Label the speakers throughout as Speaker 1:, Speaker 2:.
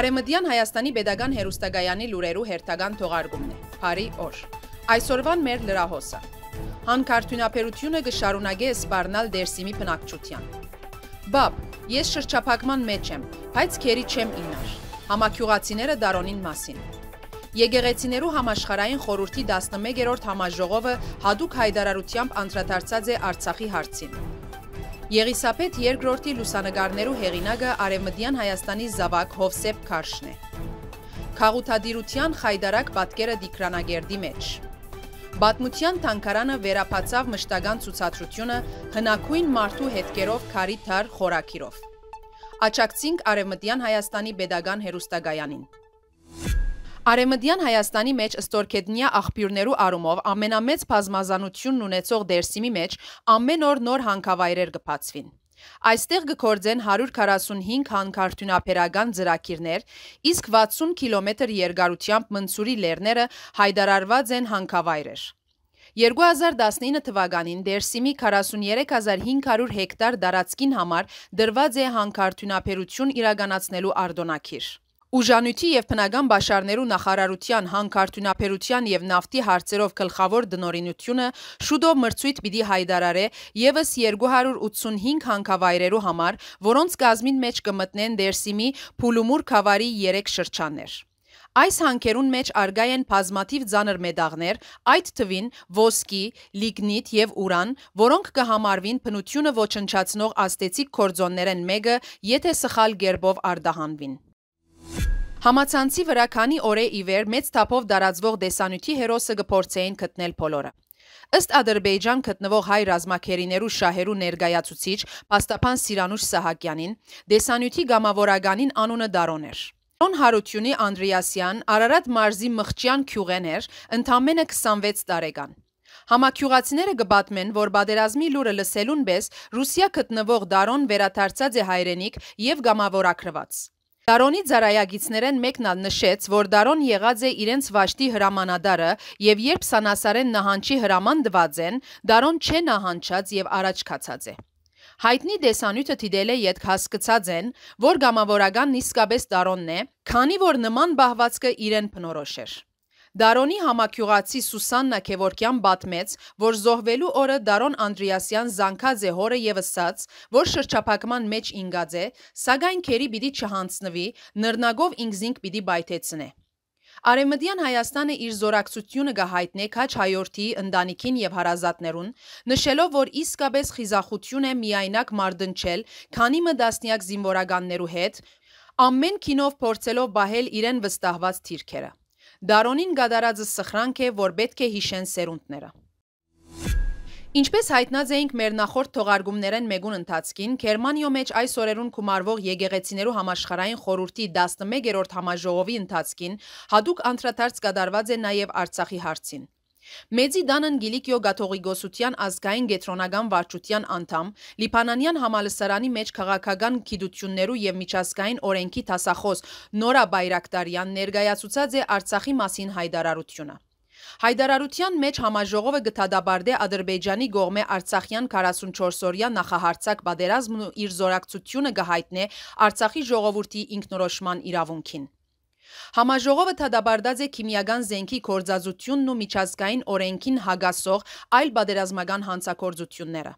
Speaker 1: Արեմդյան Հայաստանի Բեդագան հերուստագայանի լուրերու հերթական թողարգումն է։ Փարի օր։ Այսօրվան մեր լրահոսը։ Հանքարդյունաբերությունը գշարունակե սպառնալ դերսիմի բնակչության։ Բապ, ես շրջափակման մեջ եմ, բայց քերի չեմ ինար։ Համակյուղացիները դարոնին մասին։ Եգեգեցիներու համաշխարային խորհրդի 11-րդ համաժողովը հadoop հայդարարությամբ անդրադարձած է Արցախի հարցին։ Եղիսապետ երկրորդի լուսանգարներու հեղինակը արևմտյան Հայաստանի զավակ Հովսեփ Քարշն է։ Խաղութադիրության խայդարակ պատկերը դիկրանագերդի մեջ։ Պատմության թանկարանը վերապացավ մշտական ցուցադրությունը հնակույն մարդու հետկերով քարի թար խորակիրով։ Աճակցինք արևմտյան Հայաստանի pedagogan հերոստագայանին։ Արեմդյան Հայաստանի մեջ ստորքետնյա աղբյուրներու արումով ամենամեծ պազմազանությունն ունեցող դերսիմի մեջ ամեն օր նոր հանքավայրեր գպացվին։ Այստեղ գկործեն 145 հանքարդյունապերական ձրակիրներ, իսկ 60 կիլոմետր երգարությամբ մնցուրի լերները հայդարարված են հանքավայրեր։ 2019 թվականին դերսիմի 43500 հեկտար դարացքին համար դրված է հանքարդյունապերություն իրագանացնելու արդոնակիր։ Ուժանույթի և պնական բաշարներու նախարարության, հանքարդյունապերության և նավթի հարցերով կլխավոր դնորինությունը շուդով մրցույթ պիտի հայդարար է եվս 285 հանքավայրերու համար, որոնց գազմին մեջ կմտնեն դերսիմի պուլումուր կավարի երեկ շրջաններ։ Այս հանքերուն մեջ արգայ են պազմաթիվ ձանր մեդաղներ, այդ թվին ոսկի, լիգնիտ և ուրան, որոնք կհամարվին պնությունը ոչնչացնող աստեցիկ կործոններ են մեկը, եթե սխալ գերբով արդահանվին։ Համացանցի վրա քանի օրե ի վեր մեծ թափով տարածվող դեսանյութի հերոսը գործեին գտնել բոլորը։ Ըստ Ադրբեջան գտնվող հայ ռազմակերիներու շահերու ներգայացուցիչ Պաստապան Սիրանուշ Սահակյանին, դեսանյութի գամավորականին անունը Դարոն էր։ Դարոն Հարությունի Անդրեասյան Արարատ մարզի Մղճյան քյուղեն էր, ընդամենը 26 տարեկան։ Համակյուղացիները գբատմեն, որ բادرազմի լուրը լսելուն բես Ռուսիա գտնվող Դարոն վերաթարցած է հայրենիք եւ գամավորակրված։ Դարոնի ծարայագիցներեն մեկն ալ նշեց, որ դարոն եղած է իրենց վաշտի հրամանադարը և երբ սանասարեն նահանչի հրաման դված են, դարոն չէ նահանչած և առաջքացած է։ Հայտնի դեսանյութը թիդել է ետք հասկցած են, որ գամավորական նիսկապես դարոնն է, քանի որ նման բահվածքը իրեն պնորոշ էր։ Դարոնի համակյուղացի Սուսան Նաքևորկյան բատմեց, որ զոհվելու օրը Դարոն Անդրիասյան զանգած է հորը եւ ասաց, որ շրջափակման մեջ ինգած է, սակայն քերի պիտի չհանցնվի, նռնագով ինքզինք պիտի բայթեցնե։ Արեմդյան Հայաստանը իր զորակցությունը գահայտնե քաչ հայորդի ընտանիքին եւ հարազատներուն, նշելով, որ իսկապես խիզախություն է միայնակ մարդնչել, քանի մը դասնյակ զինվորականներու հետ, ամեն քինով փորձելով բահել իրեն վստահված թիրքերը։ Դարոնին գադարածը սխրանք է, որ պետք է հիշեն սերունդները։ Ինչպես հայտնած էինք մեր նախորդ թողարգումներեն մեգուն ընթացքին, Գերմանիո մեջ այս օրերուն գումարվող եգեգեցիներու համաշխարային խորհրդի 11-րդ համաժողովի ընթացքին հadoop անդրադարձ կատարված է նաև Արցախի հարցին։ Մեծի Դանն Գիլիկիո Գաթողիկոսության ազգային գետրոնական վարչության անդամ, Լիբանանյան համալսարանի մեջ քաղաքական գիտություններու եւ միջազգային օրենքի դասախոս Նորա Բայրակտարյան ներկայացուցած է Արցախի մասին հայտարարությունը։ Հայդարարության մեջ համաժողովը գտադաբարդե Ադրբեջանի գողմե Արցախյան 44-օրյա նախահարցակ պատերազմն ու իր զորակցությունը գահայտնե Արցախի ժողովրդի ինքնորոշման իրավունքին։ Համաժողովը թադաբարդած է քիմիական զենքի կործազությունն ու միջազգային օրենքին հագասող այլ բادرազմական հանցակործությունները։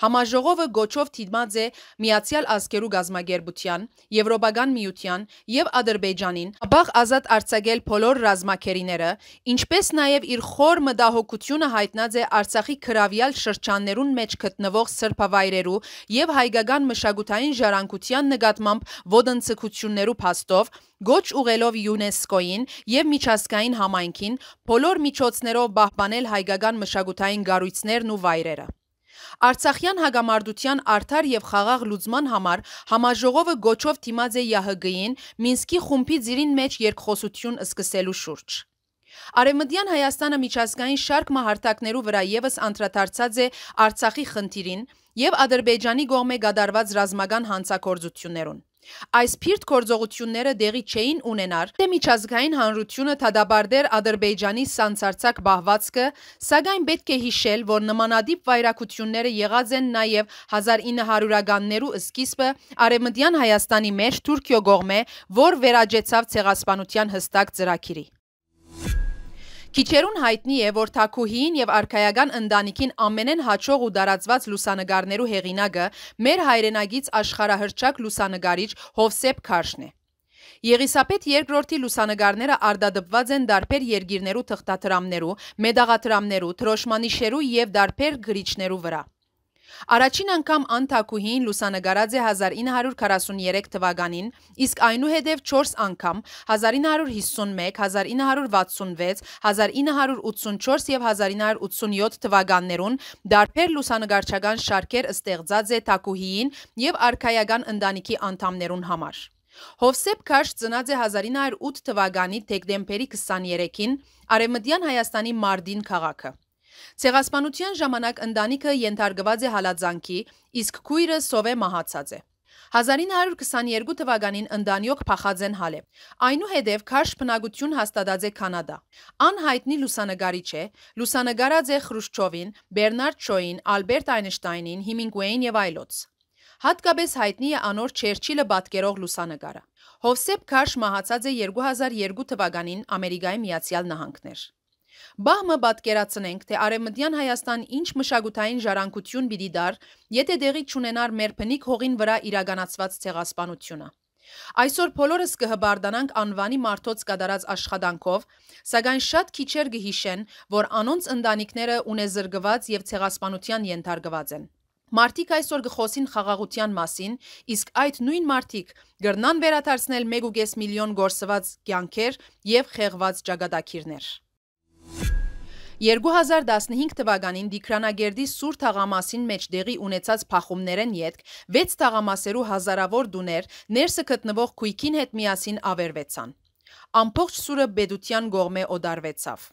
Speaker 1: Համաժողովը գոչով թիդմած է Միացյալ ազգերու գազմագերբության, Եվրոպական միության եւ Ադրբեջանին բաղ ազատ արձակել բոլոր ռազմակերիները, ինչպես նաեւ իր խոր մտահոգությունը հայտնած է Արցախի քրավյալ շրջաններուն մեջ գտնվող սրբավայրերու եւ հայկական մշակութային ժառանգության նկատմամբ ոտնցկություններու փաստով գոչ ուղելով ՅՈՒՆԵՍԿՕ-ին եւ միջազգային համայնքին բոլոր միջոցներով պահպանել հայկական մշակութային գառույցներն ու վայրերը։ Արցախյան հագամարդության արդար եւ խաղաղ լուծման համար համաժողովը գոչով դիմաց է ՀՀԳ-ին Մինսկի խումբի ծիրին մեջ երկխոսություն սկսելու շուրջ։ Արևմտյան Հայաստանը միջազգային շարք մահարտակներու վրա եւս անդրադարձած է Արցախի խնդիրին, եւ Ադրբեջանի կողմէ գդարված ռազմական հանցակործություններուն։ Այս փիրտ գործողությունները դեղի չէին ունենար, թե դե միջազգային հանրությունը թադաբարդեր Ադրբեջանի սանցարցակ բահվածքը, սակայն պետք է հիշել, որ նմանադիպ վայրակությունները եղած են նաև 1900-ականներու սկիզբը Արևմտյան Հայաստանի մեջ Թուրքիո գողմե, որ վերաջեցավ ցեղասպանության հստակ ծրագիրը։ Քիչերուն հայտնի է, որ թակուհին եւ արքայական ընտանիքին ամենեն հաճող ու դարածված լուսանգարներու հեղինակը մեր հայրենագից աշխարհահռչակ լուսանգարիչ Հովսեփ Քարշն է։ Եղիսապետ երկրորդի լուսանգարները արդադպված են դարբեր երկիրներու թղթադրամներու, մեդաղադրամներու, տրոշմանիշերու եւ դարբեր գրիչներու վրա։ Առաջին անգամ անթակուհին լուսանգարած է 1943 թվականին, իսկ այնուհետև 4 անգամ 1951, 1966, 1984 և 1987 թվականներուն դարբեր լուսանգարչական շարքեր ստեղծած է թակուհիին և արքայական ընտանիքի անդամներուն համար։ Հովսեփ Քաշ ծնած է 1908 թվականի դեկտեմբերի 23-ին Արևմտյան Հայաստանի Մարտին քաղաքը։ Ցեղասպանության ժամանակ ընտանիքը ենթարկված է հալածանքի, իսկ քույրը սովե մահացած է։ 1922 թվականին ընդանյոք փախածեն հալե։ Այնուհետև քաշ բնակություն հաստատած է Կանադա։ Անհայտնի լուսանգարիչ է, լուսանգարած է Խրուշչովին, Բերնարդ Շոին, Ալբերտ Այնշտայնին, Հիմինգուեին եւ այլոց։ Հատկապես հայտնի է անոր Չերչիլը պատկերող լուսանգարը։ Հովսեփ Քաշ մահացած է 2002 թվականին Ամերիկայի Միացյալ Նահանգներ։ Բահմը պատկերացնենք, թե արևմտյան Հայաստան ինչ մշակութային ժառանգություն պիտի դար, եթե դեղի չունենար մեր բնիկ հողին վրա իրականացված ցեղասպանությունը։ Այսօր բոլորս կհբարդանանք անվանի մարդոց կատարած աշխատանքով, սակայն շատ քիչեր կհիշեն, որ անոնց ընտանիքները ունեզրկված եւ ցեղասպանության ենթարկված են։ Մարտիկ այսօր գխոսին խաղաղության մասին, իսկ այդ նույն մարտիկ գրնան վերաթարցնել 1.5 միլիոն գործված կյանքեր եւ խեղված ճակատագիրներ։ 2015 թվականին դիքրանագերդի սուր թաղամասին մեջ դեղի ունեցած պախումներեն ետք, վեց թաղամասերու հազարավոր դուներ ներսը կտնվող կույքին հետ միասին ավերվեցան։ Ամպողջ սուրը բեդության գողմ է ոդարվեցավ։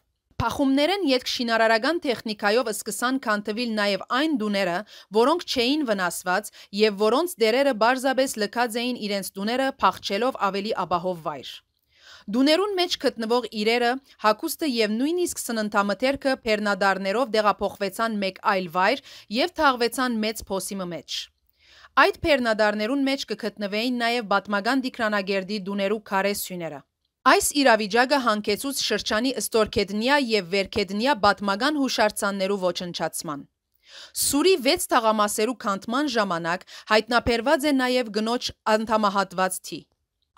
Speaker 1: Պախումներեն ետք շինարարական տեխնիկայով սկսան կանտվիլ նաև այն դուները, որոնք չէին վնասված և որոնց դերերը բարզաբես լկած էին իրենց դուները պախչելով ավելի աբահով վայր։ Դուներուն մեջ գտնվող իրերը, հագուստը եւ նույնիսկ սննդամթերքը բեռնադարներով դեղափոխվեցան մեկ այլ վայր եւ թաղվեցան մեծ փոսիմը մեջ։ Այդ բեռնադարներուն մեջ կգտնվեին նաև բատմական դիկրանագերդի դուներու քարե սյուները։ Այս իրավիճակը հանգեցուց շրջանի ստորքեդնիա եւ վերքեդնիա բատմական հուշարձաններու ոչնչացման։ Սուրի 6 թաղամասերու քանդման ժամանակ հայտնաբերված է նաև գնոջ անթամահատված թի։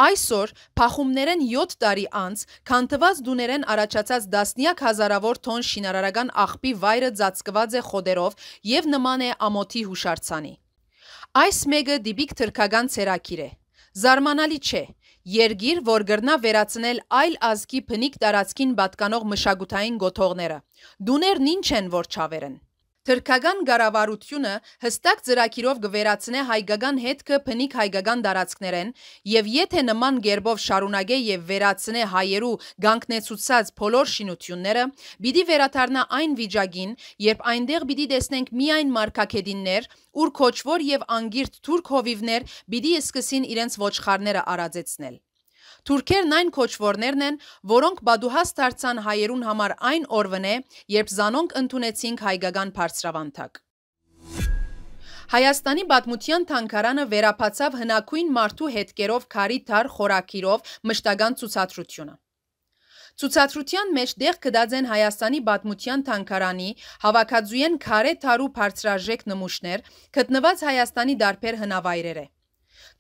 Speaker 1: Այսօր փախումներեն 7 տարի անց քանթված դուներեն առաջացած դասնյակ հազարավոր թոն շինարարական աղբի վայրը ծածկված է խոդերով եւ նման է ամոթի հուշարձանի։ Այս մեկը դիպիկ թրքական ցերակիր է։ Զարմանալի չէ, երգիր, որ գրնա վերացնել այլ ազգի բնիկ տարածքին պատկանող մշակութային գոթողները։ Դուներն ինչ են, որ չավերեն։ Թրքական ղարավարությունը հստակ ծրագիրով կվերացնե հայկական հետքը փնիկ հայկական տարածքներեն եւ եթե նման ģերբով շարունակե եւ վերացնե հայերու գանկնեցուցած բոլոր շինությունները, պիտի վերադառնա այն վիճակին, երբ այնտեղ պիտի տեսնենք միայն մարկակետիններ, ուր կոչվոր եւ անգիրտ թուրք հովիվներ պիտի սկսին իրենց ոչխարները արածեցնել։ Թուրքերն այն քոչվորներն են, որոնք բադուհաս դարձան հայերուն համար այն օրվն է, երբ զանոնք ընդունեցինք հայկական բարձրավանդակ։ Հայաստանի բազմության թանկարանը վերապացավ հնակույն մարդու հետկերով քարի թար խորակիրով մշտական ցուցադրությունը։ Ցուցադրության մեջ դեղ կդած են Հայաստանի պատմության թանկարանի հավաքածուեն քարե թարու բարձրաժեք նմուշներ, գտնված Հայաստանի դարբեր հնավայրերը։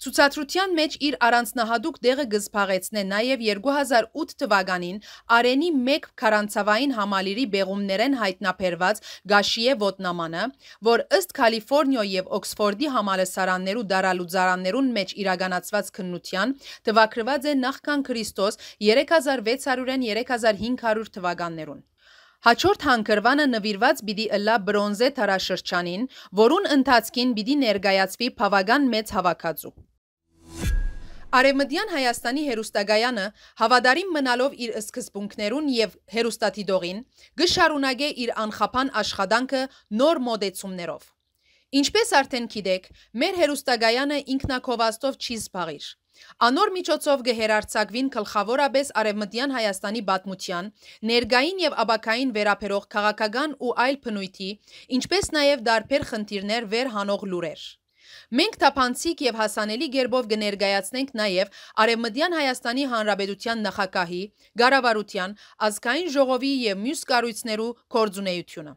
Speaker 1: Ցուցադրության մեջ իր առանձնահատուկ դեղը գզբաղեցնե նաև 2008 թվականին Արենի 1 քարանցավային համալիրի բեղումներեն հայտնաբերված Գաշիե ոտնամանը, որ ըստ Կալիֆոռնիա եւ Օքսֆորդի համալսարաններու դարալուծարաններուն մեջ իրականացված քննության, թվակրված է նախքան Քրիստոս 3600-ն 3500 թվականներուն։ Հաջորդ հանգրվանը նվիրված պիտի ըլա բրոնզե տարաշրջանին, որուն ընթացքին պիտի ներկայացվի բավական մեծ հավաքածու։ Արևմտյան Հայաստանի հերուստագայանը հավադարին մնալով իր սկզբունքներուն և հերուստատիդողին գշարունագե իր անխապան աշխատանքը նոր մոդեցումներով։ Ինչպես արդեն գիտեք, մեր հերուստագայանը ինքնակովաստով չի զբաղիր։ Անոր միջոցով գհերարցակվին գլխավորապես արևմտյան Հայաստանի բատմության, ներգային եւ աբակային վերապերող քաղաքական ու այլ բնույթի, ինչպես նաեւ դարբեր խնդիրներ վեր հանող լուրեր։ Մենք թափանցիկ եւ հասանելի ģերբով կներկայացնենք նաեւ Արևմտյան Հայաստանի Հանրապետության նախագահի, Գարավարության, ազգային ժողովի եւ մյուս կառույցներու կորձունեությունը։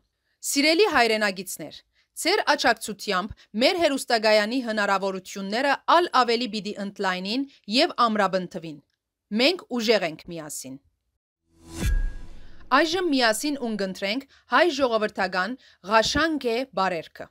Speaker 1: Սիրելի հայրենագիտներ, Ձեր աճակցությամբ մեր հերոստագայանի հնարավորությունները ալ ավելի պիտի ընդլայնին եւ ամրապնդվին։ Մենք ուժեղ ենք միասին։ Այժմ միասին ունգընտրենք հայ ժողովրդական Ղաշանգե բարերքը։